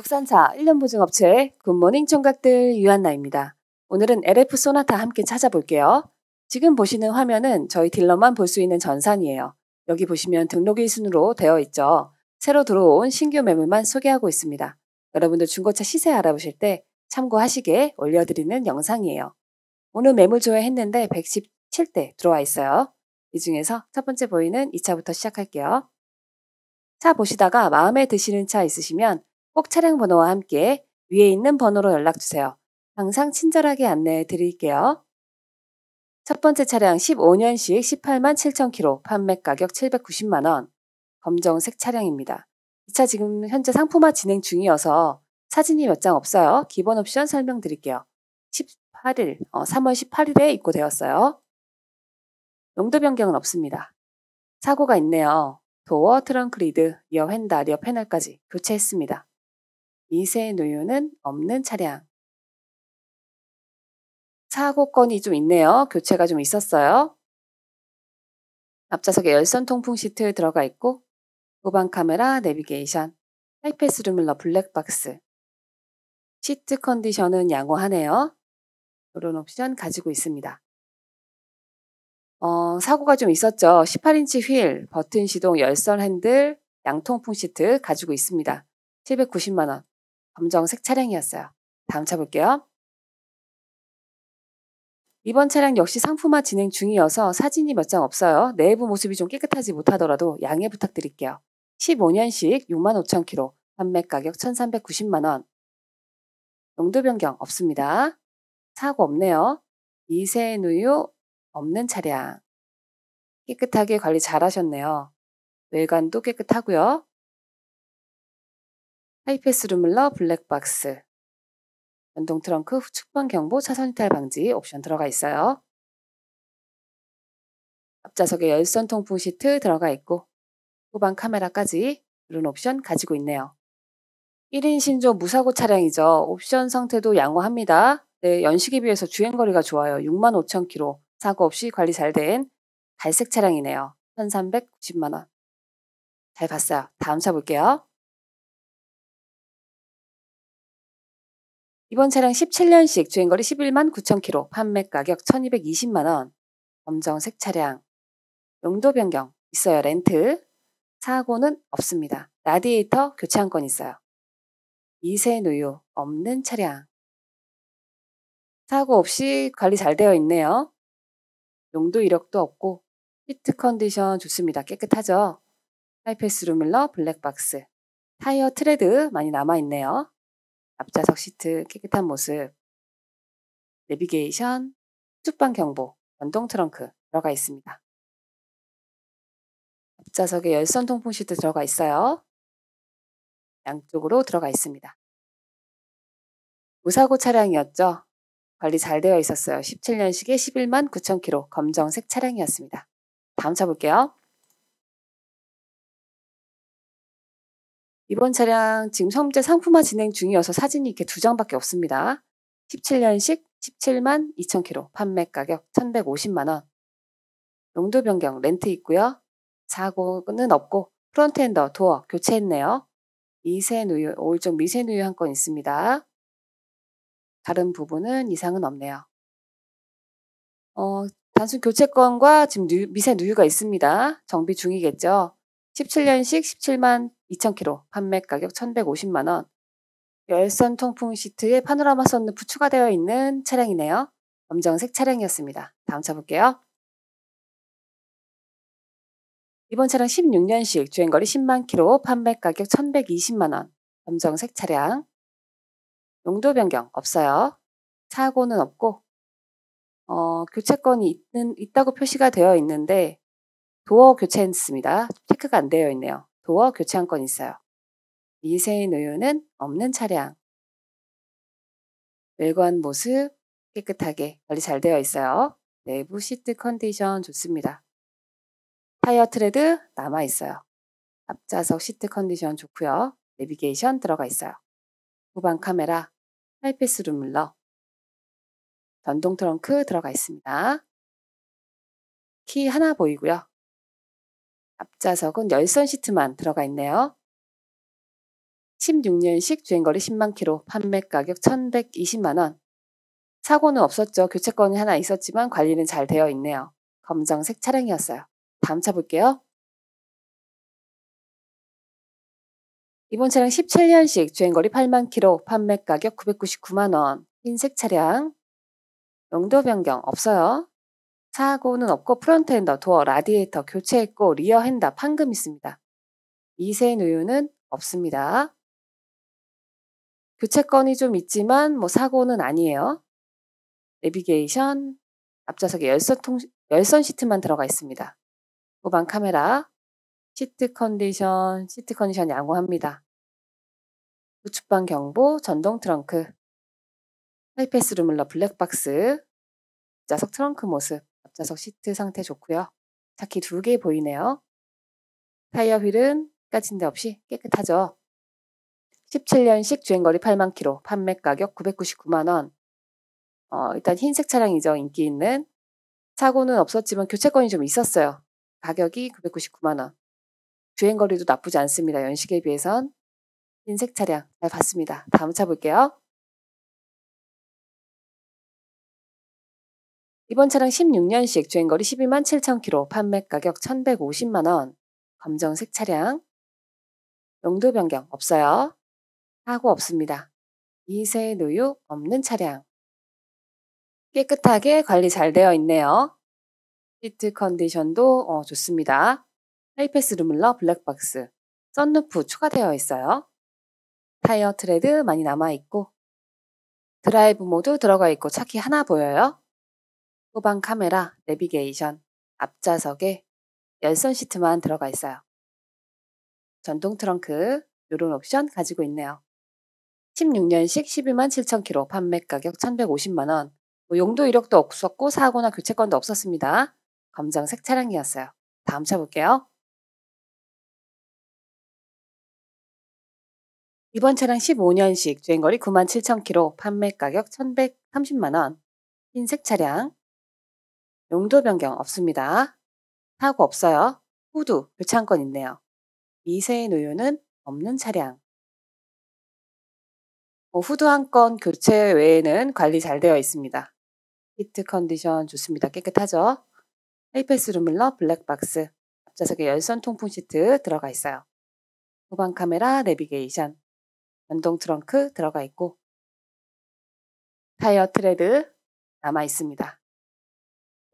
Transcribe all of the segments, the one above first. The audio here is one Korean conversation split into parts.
국산차 1년 보증 업체 의 굿모닝 청각들 유한나입니다. 오늘은 LF 소나타 함께 찾아볼게요. 지금 보시는 화면은 저희 딜러만 볼 수 있는 전산이에요. 여기 보시면 등록일 순으로 되어 있죠. 새로 들어온 신규 매물만 소개하고 있습니다. 여러분들 중고차 시세 알아보실 때 참고하시게 올려드리는 영상이에요. 오늘 매물 조회했는데 117대 들어와 있어요. 이 중에서 첫 번째 보이는 2차부터 시작할게요. 차 보시다가 마음에 드시는 차 있으시면 꼭 차량 번호와 함께 위에 있는 번호로 연락주세요. 항상 친절하게 안내해 드릴게요. 첫 번째 차량 15년식 18만 7천 킬로 판매 가격 790만 원 검정색 차량입니다. 이 차 지금 현재 상품화 진행 중이어서 사진이 몇 장 없어요. 기본 옵션 설명드릴게요. 18일, 어, 3월 18일에 입고되었어요. 용도 변경은 없습니다. 사고가 있네요. 도어, 트렁크 리드, 리어 휀다, 리어 패널까지 교체했습니다. 미세 노유는 없는 차량. 사고건이 좀 있네요. 교체가 좀 있었어요. 앞좌석에 열선 통풍 시트 들어가 있고 후방 카메라, 내비게이션, 하이패스 루밀러 블랙박스, 시트 컨디션은 양호하네요. 이런 옵션 가지고 있습니다. 어, 사고가 좀 있었죠. 18인치 휠, 버튼 시동, 열선 핸들, 양통풍 시트 가지고 있습니다. 790만원. 검정색 차량이었어요. 다음 차 볼게요. 이번 차량 역시 상품화 진행 중이어서 사진이 몇 장 없어요. 내부 모습이 좀 깨끗하지 못하더라도 양해 부탁드릴게요. 15년식 65,000km, 판매 가격 1,390만원. 용도 변경 없습니다. 사고 없네요. 미세누유 없는 차량. 깨끗하게 관리 잘 하셨네요. 외관도 깨끗하고요. 하이패스 루물러 블랙박스 연동 트렁크 후측방 경보 차선 이탈 방지 옵션 들어가 있어요. 앞좌석에 열선 통풍 시트 들어가 있고 후방 카메라까지 이런 옵션 가지고 있네요. 1인 신조 무사고 차량이죠. 옵션 상태도 양호합니다. 네, 연식에 비해서 주행거리가 좋아요. 6만 5천 킬로 사고 없이 관리 잘 된 갈색 차량이네요. 1,390만 원. 잘 봤어요. 다음 차 볼게요. 이번 차량 17년식 주행거리 11만 9천 킬로 판매 가격 1220만 원 검정색 차량 용도 변경 있어요 렌트 사고는 없습니다. 라디에이터 교체 한건 있어요. 미세 누유 없는 차량 사고 없이 관리 잘 되어 있네요. 용도 이력도 없고 히트 컨디션 좋습니다. 깨끗하죠? 하이패스 루밀러 블랙박스 타이어 트레드 많이 남아있네요. 앞좌석 시트 깨끗한 모습, 내비게이션, 후방 경보, 전동 트렁크 들어가 있습니다. 앞좌석에 열선 통풍 시트 들어가 있어요. 양쪽으로 들어가 있습니다. 무사고 차량이었죠. 관리 잘 되어 있었어요. 17년식에 11만 9천 킬로 검정색 차량이었습니다. 다음 차 볼게요. 이번 차량 지금 현재 상품화 진행 중이어서 사진이 이렇게 두 장밖에 없습니다. 17년식 17만 2천 킬로 판매 가격 1,150만 원. 용도 변경 렌트 있고요. 사고는 없고 프론트엔더 도어 교체했네요. 미세누유 오일종 미세누유 한 건 있습니다. 다른 부분은 이상은 없네요. 어, 단순 교체권과 지금 미세누유가 있습니다. 정비 중이겠죠. 17년식 17만 2천 킬로 판매 가격 1,150만 원. 열선 통풍 시트에 파노라마 선루프 추가되어 있는 차량이네요. 검정색 차량이었습니다. 다음 차 볼게요. 이번 차량 16년식 주행거리 10만 킬로 판매 가격 1,120만 원. 검정색 차량. 용도 변경 없어요. 사고는 없고 어, 교체권이 있는, 있다고 표시가 되어 있는데 도어 교체했습니다. 체크가 안 되어 있네요. 도어 교체한 건 있어요. 미세인 의유는 없는 차량. 외관 모습 깨끗하게 관리 잘 되어 있어요. 내부 시트 컨디션 좋습니다. 타이어 트레드 남아 있어요. 앞좌석 시트 컨디션 좋고요. 내비게이션 들어가 있어요. 후방 카메라, 하이패스 룸밀러, 전동 트렁크 들어가 있습니다. 키 하나 보이고요. 앞좌석은 열선 시트만 들어가 있네요. 16년식 주행거리 10만 키로 판매 가격 1,120만 원. 사고는 없었죠. 교체권이 하나 있었지만 관리는 잘 되어 있네요. 검정색 차량이었어요. 다음 차 볼게요. 이번 차량 17년식 주행거리 8만 키로 판매 가격 999만 원. 흰색 차량. 용도 변경 없어요. 사고는 없고 프론트 엔더, 도어, 라디에이터 교체했고 리어 핸더, 판금 있습니다. 미세인 우유는 없습니다. 교체 권이좀 있지만 뭐 사고는 아니에요. 내비게이션, 앞좌석에 열선, 통, 열선 시트만 들어가 있습니다. 후방 카메라, 시트 컨디션, 시트 컨디션 양호합니다. 우측방 경보, 전동 트렁크, 하이패스 루물러 블랙박스, 좌석 트렁크 모습, 앞좌석 시트 상태 좋고요. 바키두 개 보이네요. 타이어 휠은 까진 데 없이 깨끗하죠. 17년식 주행거리 8만 키로 판매 가격 999만 원. 어, 일단 흰색 차량이죠. 인기 있는. 사고는 없었지만 교체권이 좀 있었어요. 가격이 999만 원. 주행거리도 나쁘지 않습니다. 연식에 비해선. 흰색 차량 잘 봤습니다. 다음 차 볼게요. 이번 차량 16년식 주행거리 12만 7천 킬로 판매 가격 1,150만 원. 검정색 차량. 용도 변경 없어요. 사고 없습니다. 미세 노유 없는 차량. 깨끗하게 관리 잘 되어 있네요. 시트 컨디션도 어, 좋습니다. 하이패스 루물러 블랙박스, 썬루프 추가되어 있어요. 타이어 트레드 많이 남아있고 드라이브 모드 들어가 있고 차키 하나 보여요. 후방 카메라, 내비게이션, 앞좌석에 열선 시트만 들어가 있어요. 전동 트렁크, 요런 옵션 가지고 있네요. 16년식 12만 7천 키로 판매 가격 1,150만원. 뭐 용도 이력도 없었고 사고나 교체권도 없었습니다. 검정색 차량이었어요. 다음 차 볼게요. 이번 차량 15년식 주행거리 9만 7천 키로 판매 가격 1,130만원. 흰색 차량 용도 변경 없습니다. 사고 없어요. 후두 교차권 있네요. 미세의 노유는 없는 차량. 뭐 어, 후드 한 건 교체 외에는 관리 잘 되어 있습니다. 히트 컨디션 좋습니다. 깨끗하죠? 헤이패스 루밀러 블랙박스, 앞좌석에 열선 통풍 시트 들어가 있어요. 후방 카메라 내비게이션, 연동 트렁크 들어가 있고 타이어 트레드 남아 있습니다.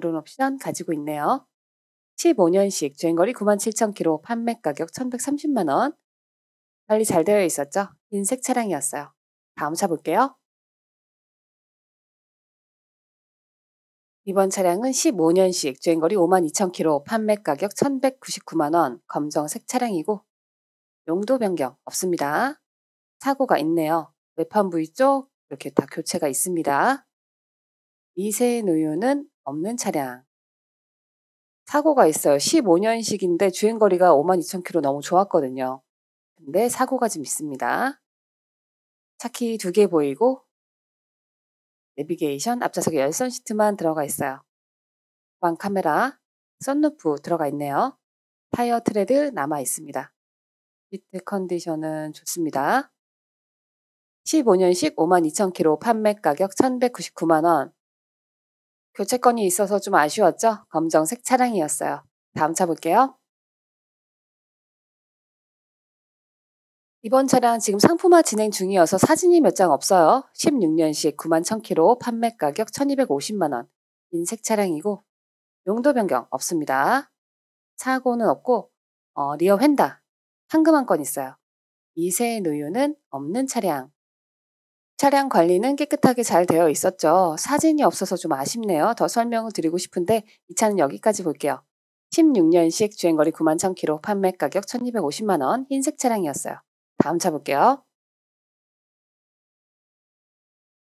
룬 옵션 가지고 있네요. 15년식 주행거리 97,000km 판매 가격 1,130만 원. 관리 잘 되어 있었죠? 흰색 차량이었어요. 다음 차 볼게요. 이번 차량은 15년식 주행거리 52,000km 판매 가격 1,199만 원 검정색 차량이고 용도 변경 없습니다. 사고가 있네요. 외판 부위 쪽 이렇게 다 교체가 있습니다. 미세의 노유는 없는 차량. 사고가 있어요. 15년식인데 주행거리가 52,000km 너무 좋았거든요. 근데 사고가 좀 있습니다. 차키 두 개 보이고 내비게이션 앞좌석에 열선 시트만 들어가 있어요. 후방 카메라, 썬루프 들어가 있네요. 타이어 트레드 남아 있습니다. 비트 컨디션은 좋습니다. 15년식 52,000km 판매 가격 1,199만원. 교체권이 있어서 좀 아쉬웠죠? 검정색 차량이었어요. 다음 차 볼게요. 이번 차량 지금 상품화 진행 중이어서 사진이 몇 장 없어요. 16년식 9만 1000km 판매 가격 1250만원. 인색 차량이고 용도 변경 없습니다. 사고는 없고 어, 리어 휀다. 황금한 건 있어요. 미세 의노유는 없는 차량. 차량 관리는 깨끗하게 잘 되어 있었죠. 사진이 없어서 좀 아쉽네요. 더 설명을 드리고 싶은데 이 차는 여기까지 볼게요. 16년식 주행거리 9만 1000km 판매 가격 1250만원 흰색 차량이었어요. 다음 차 볼게요.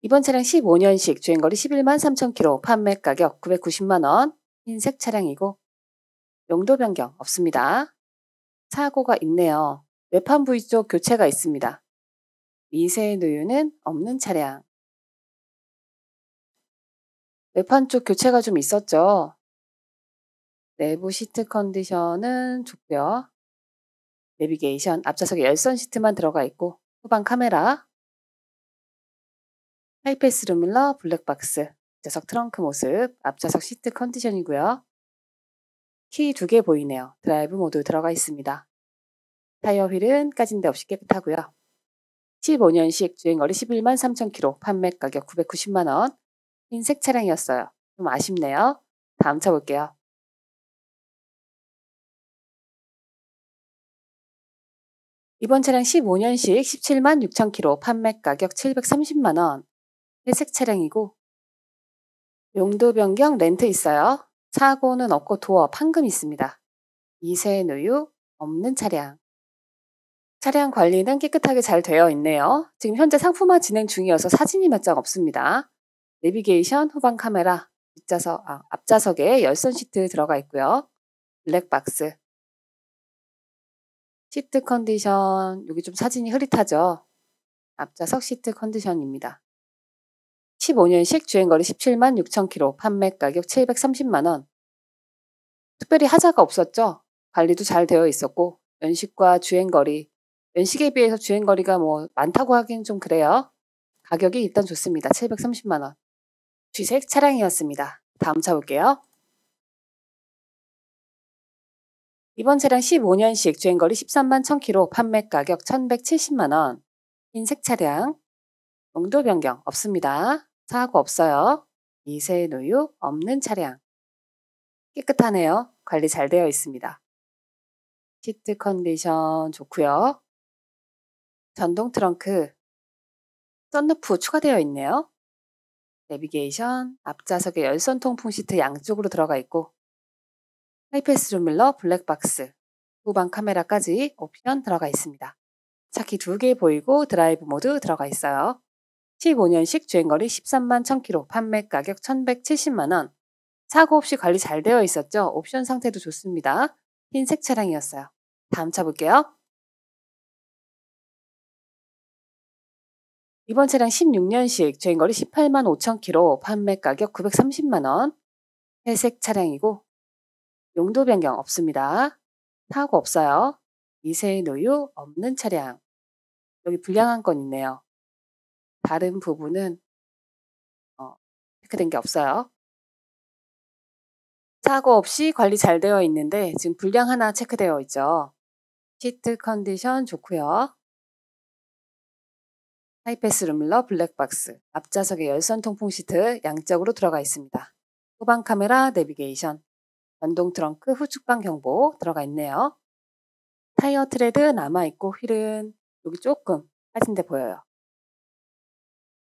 이번 차량 15년식 주행거리 11만 3000km 판매 가격 990만원 흰색 차량이고 용도 변경 없습니다. 사고가 있네요. 외판 부위 쪽 교체가 있습니다. 미세 의 누유는 없는 차량. 외판 쪽 교체가 좀 있었죠. 내부 시트 컨디션은 좋고요. 내비게이션, 앞좌석에 열선 시트만 들어가 있고 후방 카메라, 하이패스 루밀러, 블랙박스, 좌석 트렁크 모습, 앞좌석 시트 컨디션이고요. 키 두 개 보이네요. 드라이브 모두 들어가 있습니다. 타이어 휠은 까진 데 없이 깨끗하고요. 15년식 주행거리 11만 3천 킬로, 판매 가격 990만 원. 흰색 차량이었어요. 좀 아쉽네요. 다음 차 볼게요. 이번 차량 15년식 17만 6천 킬로, 판매 가격 730만 원. 회색 차량이고 용도 변경 렌트 있어요. 사고는 없고 도어 판금 있습니다. 미세 누유 없는 차량. 차량 관리는 깨끗하게 잘 되어 있네요. 지금 현재 상품화 진행 중이어서 사진이 몇 장 없습니다. 내비게이션, 후방 카메라, 뒷좌석, 아, 앞좌석에 열선 시트 들어가 있고요. 블랙박스. 시트 컨디션, 여기 좀 사진이 흐릿하죠? 앞좌석 시트 컨디션입니다. 15년식 주행거리 17만 6천 킬로, 판매 가격 730만 원. 특별히 하자가 없었죠? 관리도 잘 되어 있었고, 연식과 주행거리, 연식에 비해서 주행거리가 뭐 많다고 하긴 좀 그래요. 가격이 일단 좋습니다. 730만원. 주색 차량이었습니다. 다음 차 볼게요. 이번 차량 15년식 주행거리 13만 1000km 판매 가격 1170만원. 흰색 차량. 용도 변경 없습니다. 차하고 없어요. 미세 노유 없는 차량. 깨끗하네요. 관리 잘 되어 있습니다. 시트 컨디션 좋고요. 전동 트렁크, 썬루프 추가되어 있네요. 내비게이션, 앞좌석에 열선 통풍 시트 양쪽으로 들어가 있고 하이패스 룸밀러, 블랙박스, 후방 카메라까지 옵션 들어가 있습니다. 차키 2개 보이고 드라이브 모드 들어가 있어요. 15년식 주행거리 13만 1000km, 판매 가격 1170만원. 사고 없이 관리 잘 되어 있었죠? 옵션 상태도 좋습니다. 흰색 차량이었어요. 다음 차 볼게요. 이번 차량 16년식 주행 거리 18만 5천 키로 판매 가격 930만 원. 회색 차량이고 용도 변경 없습니다. 타고 없어요. 미세 노유 없는 차량. 여기 불량한 건 있네요. 다른 부분은 어, 체크된 게 없어요. 사고 없이 관리 잘 되어 있는데 지금 불량 하나 체크되어 있죠. 시트 컨디션 좋고요. 하이패스 룸러 블랙박스, 앞좌석에 열선 통풍 시트 양쪽으로 들어가 있습니다. 후방 카메라 내비게이션, 전동 트렁크 후측방 경보 들어가 있네요. 타이어 트레드 남아있고 휠은 여기 조금 빠진 데 보여요.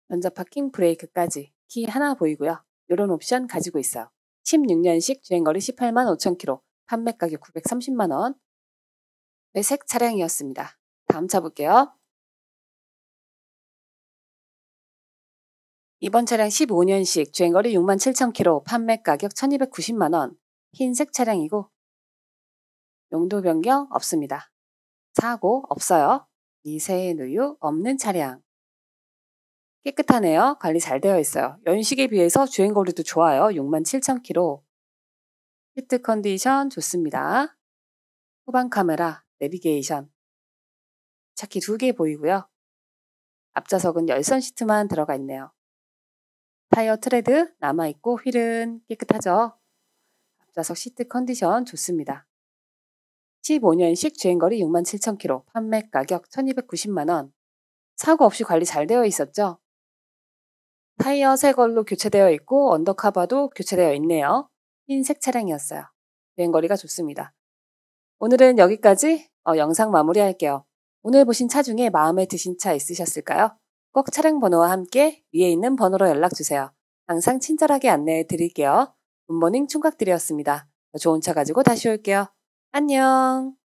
먼저 파킹 브레이크까지 키 하나 보이고요. 이런 옵션 가지고 있어요. 16년식 주행거리 18만 5천 킬로, 판매가격 930만 원. 회색 네, 차량이었습니다. 다음 차 볼게요. 이번 차량 15년식 주행거리 6만 7천 킬로 판매 가격 1290만 원 흰색 차량이고 용도 변경 없습니다. 사고 없어요. 미세의 누유 없는 차량. 깨끗하네요. 관리 잘 되어 있어요. 연식에 비해서 주행거리도 좋아요. 6만 7천 킬로. 히트 컨디션 좋습니다. 후방 카메라, 내비게이션. 차키 두 개 보이고요. 앞좌석은 열선 시트만 들어가 있네요. 타이어 트레드 남아있고 휠은 깨끗하죠. 앞좌석 시트 컨디션 좋습니다. 15년식 주행거리 67,000km, 판매 가격 1,290만원. 사고 없이 관리 잘 되어 있었죠? 타이어 새 걸로 교체되어 있고 언더카바도 교체되어 있네요. 흰색 차량이었어요. 주행거리가 좋습니다. 오늘은 여기까지 어, 영상 마무리할게요. 오늘 보신 차 중에 마음에 드신 차 있으셨을까요? 꼭 차량 번호와 함께 위에 있는 번호로 연락주세요. 항상 친절하게 안내해 드릴게요. 굿모닝 총각들이었습니다. 좋은 차 가지고 다시 올게요. 안녕!